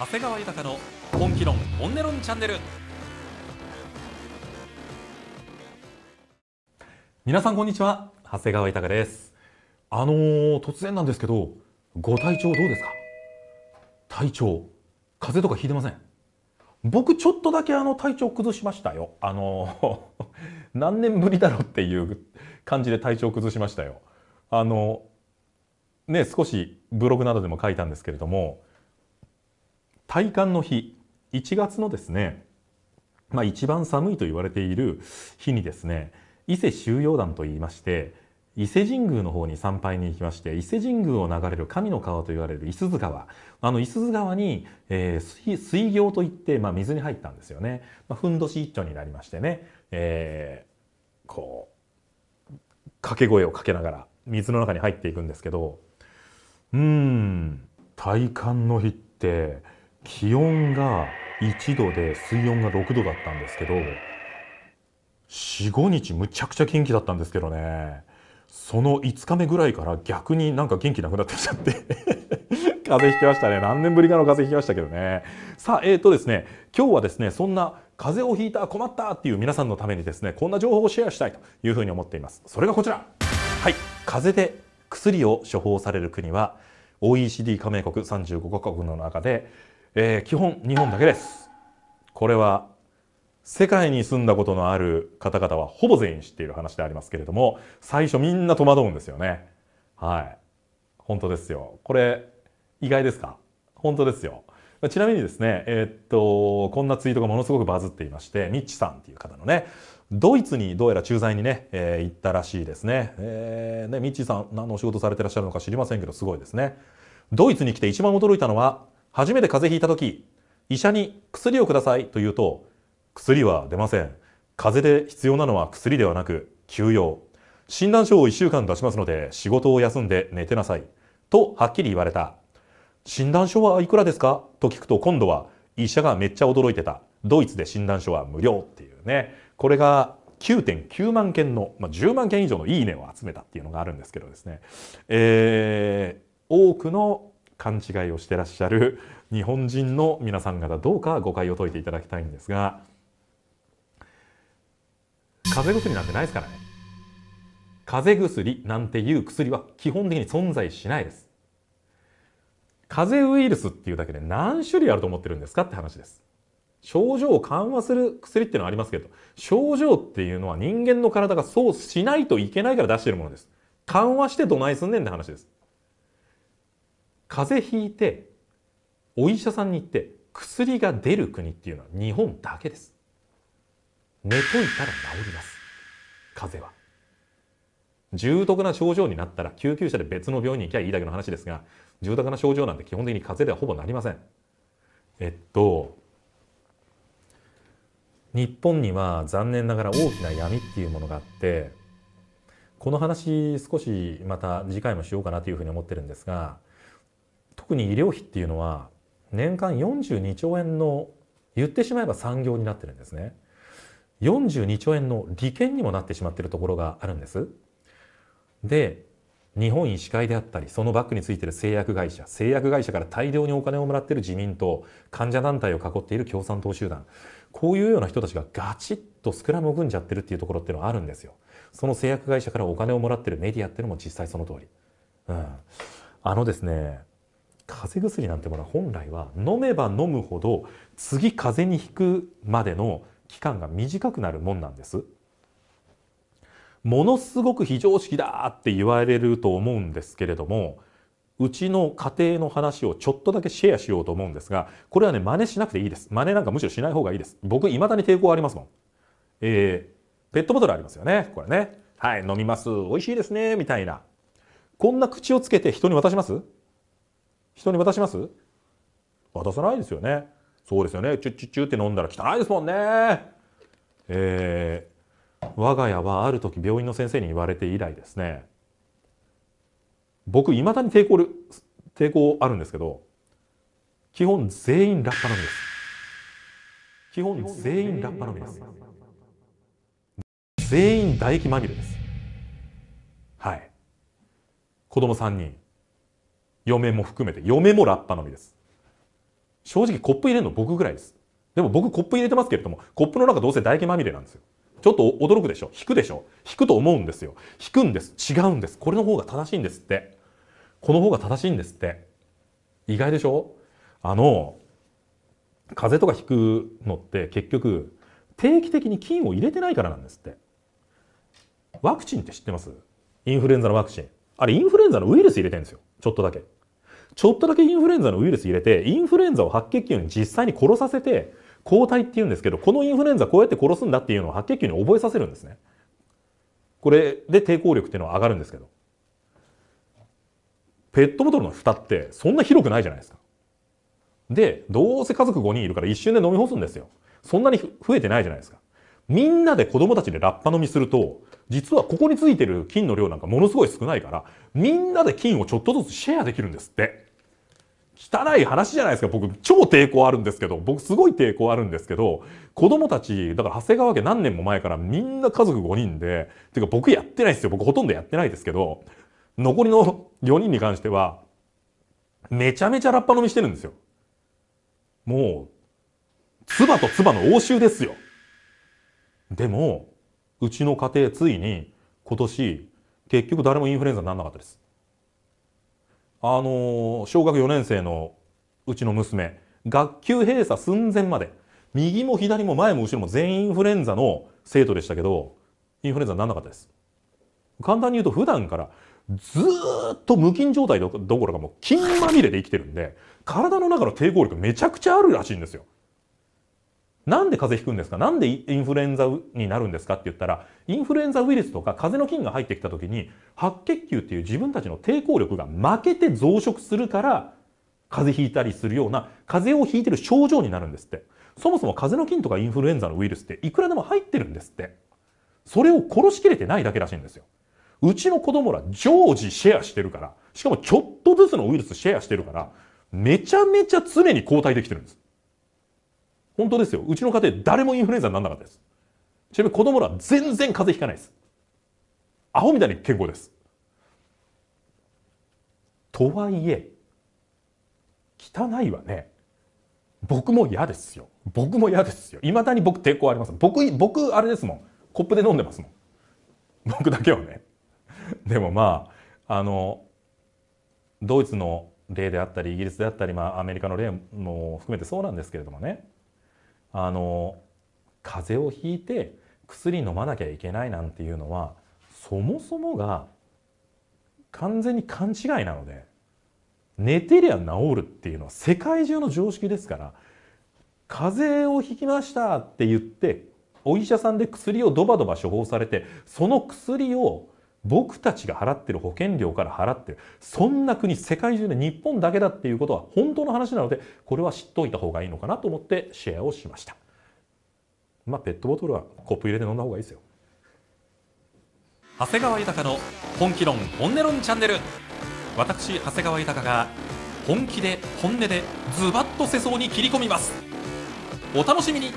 長谷川豊の本気論本音論チャンネル皆さんこんにちは長谷川豊ですあのー、突然なんですけどご体調どうですか体調風邪とかひいてません僕ちょっとだけあの体調崩しましたよあのー、何年ぶりだろうっていう感じで体調崩しましたよあのー、ね少しブログなどでも書いたんですけれども体感の日、1月のですね、まあ一番寒いと言われている日にですね、伊勢収容団と言いまして、伊勢神宮の方に参拝に行きまして伊勢神宮を流れる神の川と言われる伊豆川あの伊豆川に、えー、水行といって、まあ、水に入ったんですよね、まあ、ふんどし一丁になりましてね、えー、こう掛け声をかけながら水の中に入っていくんですけどうん体感の日って気温が1度で水温が6度だったんですけど45日むちゃくちゃ元気だったんですけどねその5日目ぐらいから逆になんか元気なくなってきちゃって 風邪ひきましたね何年ぶりかの風邪ひきましたけどねさあえっ、ー、とですね今日はですねそんな風邪をひいた困ったっていう皆さんのためにですねこんな情報をシェアしたいというふうに思っていますそれがこちらはい風邪で薬を処方される国は OECD 加盟国35カ国の中でえー、基本日本だけですこれは世界に住んだことのある方々はほぼ全員知っている話でありますけれども最初みんな戸惑うんですよねはい本当ですよこれ意外ですか本当ですよちなみにですね、えー、っと、こんなツイートがものすごくバズっていまして、ミッチさんっていう方のね、ドイツにどうやら駐在にね、えー、行ったらしいですね。えー、ね、ミッチさん何のお仕事されてらっしゃるのか知りませんけど、すごいですね。ドイツに来て一番驚いたのは、初めて風邪ひいた時、医者に薬をくださいと言うと、薬は出ません。風邪で必要なのは薬ではなく、休養。診断書を1週間出しますので、仕事を休んで寝てなさい。とはっきり言われた。診断書はいくらですかと聞くと今度は医者がめっちゃ驚いてた。ドイツで診断書は無料っていうね。これが9.9万件の、まあ、10万件以上のいいねを集めたっていうのがあるんですけどですね。えー、多くの勘違いをしてらっしゃる 日本人の皆さん方どうか誤解を解いていただきたいんですが風邪薬なんてないですからね風邪薬なんていう薬は基本的に存在しないです風邪ウイルスっていうだけで何種類あると思ってるんですかって話です症状を緩和する薬っていうのはありますけど症状っていうのは人間の体がそうしないといけないから出してるものです緩和してどないすんねんって話です風邪ひいてお医者さんに行って薬が出る国っていうのは日本だけです寝といたら治ります風邪は重篤な症状になったら救急車で別の病院に行きゃいいだけの話ですが重篤な症状なんて基本的に風邪ではほぼなりませんえっと日本には残念ながら大きな闇っていうものがあってこの話少しまた次回もしようかなというふうに思ってるんですが特に医療費っていうのは年間42兆円の言ってしまえば産業になってるんですね42兆円の利権にもなってしまっているところがあるんですで日本医師会であったりそのバックについてる製薬会社製薬会社から大量にお金をもらっている自民党患者団体を囲っている共産党集団こういうような人たちがガチッとスクラムを組んじゃってるっていうところっていうのはあるんですよその製薬会社からお金をもらってるメディアっていうのも実際その通りうんあのですね風邪薬なんてものは本来は飲めば飲むほど次風邪にひくまでの期間が短くなるもんなんです。ものすごく非常識だって言われると思うんですけれどもうちの家庭の話をちょっとだけシェアしようと思うんですがこれはね真似しなくていいです真似なんかむしろしない方がいいです僕いまだに抵抗ありますもんえー、ペットボトルありますよねこれねはい飲みます美味しいですねみたいなこんな口をつけて人に渡します人に渡します渡さないですよね。そうですよね。チュッチュッチュって飲んだら汚いですもんね。えー、我が家はある時病院の先生に言われて以来ですね、僕、いまだに抵抗抵抗あるんですけど、基本全員ラッパのみです。基本全員ラッパのみです。全員唾液まみれです。はい。子供3人。嫁も含めて、嫁もラッパのみです。正直コップ入れるの僕ぐらいです。でも僕コップ入れてますけれども、コップの中どうせ唾液まみれなんですよ。ちょっと驚くでしょ引くでしょ引くと思うんですよ。引くんです。違うんです。これの方が正しいんですって。この方が正しいんですって。意外でしょあの、風邪とか引くのって結局、定期的に菌を入れてないからなんですって。ワクチンって知ってますインフルエンザのワクチン。あれ、インフルエンザのウイルス入れてるんですよ。ちょっとだけ。ちょっとだけインフルエンザのウイルス入れて、インフルエンザを白血球に実際に殺させて、抗体っていうんですけど、このインフルエンザこうやって殺すんだっていうのを白血球に覚えさせるんですね。これで抵抗力っていうのは上がるんですけど。ペットボトルの蓋ってそんな広くないじゃないですか。で、どうせ家族5人いるから一瞬で飲み干すんですよ。そんなに増えてないじゃないですか。みんなで子供たちでラッパ飲みすると、実はここについてる金の量なんかものすごい少ないから、みんなで金をちょっとずつシェアできるんですって。汚い話じゃないですか。僕、超抵抗あるんですけど、僕すごい抵抗あるんですけど、子供たち、だから長谷川家何年も前からみんな家族5人で、てか僕やってないですよ。僕ほとんどやってないですけど、残りの4人に関しては、めちゃめちゃラッパ飲みしてるんですよ。もう、唾と唾の応酬ですよ。でも、うちの家庭ついに今年結局誰もインフルエンザにならなかったです。あの小学4年生のうちの娘学級閉鎖寸前まで右も左も前も後ろも全員インフルエンザの生徒でしたけどインフルエンザにならなかったです。簡単に言うと普段からずっと無菌状態どころかもう菌まみれで生きてるんで体の中の抵抗力めちゃくちゃあるらしいんですよ。なんで風邪ひくんですかなんでインフルエンザになるんですかって言ったら、インフルエンザウイルスとか風邪の菌が入ってきた時に、白血球っていう自分たちの抵抗力が負けて増殖するから、風邪ひいたりするような、風邪をひいてる症状になるんですって。そもそも風邪の菌とかインフルエンザのウイルスっていくらでも入ってるんですって。それを殺しきれてないだけらしいんですよ。うちの子供ら常時シェアしてるから、しかもちょっとずつのウイルスシェアしてるから、めちゃめちゃ常に抗体できてるんです。本当ですよ。うちの家庭誰もインフルエンザにならなかったです。ちなみに子供らは全然風邪ひかないです。アホみたいに健康です。とはいえ、汚いはね、僕も嫌ですよ。僕も嫌ですよ。いまだに僕抵抗あります。僕、僕、あれですもん。コップで飲んでますもん。僕だけはね。でもまあ、あの、ドイツの例であったり、イギリスであったり、まあ、アメリカの例も含めてそうなんですけれどもね。あの風邪をひいて薬飲まなきゃいけないなんていうのはそもそもが完全に勘違いなので寝てりゃ治るっていうのは世界中の常識ですから風邪をひきましたって言ってお医者さんで薬をドバドバ処方されてその薬を僕たちが払ってる保険料から払ってるそんな国世界中で日本だけだっていうことは本当の話なのでこれは知っておいた方がいいのかなと思ってシェアをしましたまあペットボトルはコップ入れて飲んだ方がいいですよ長谷川豊の本気論本音論チャンネル私長谷川豊が本気で本音でズバッと世相に切り込みますお楽しみに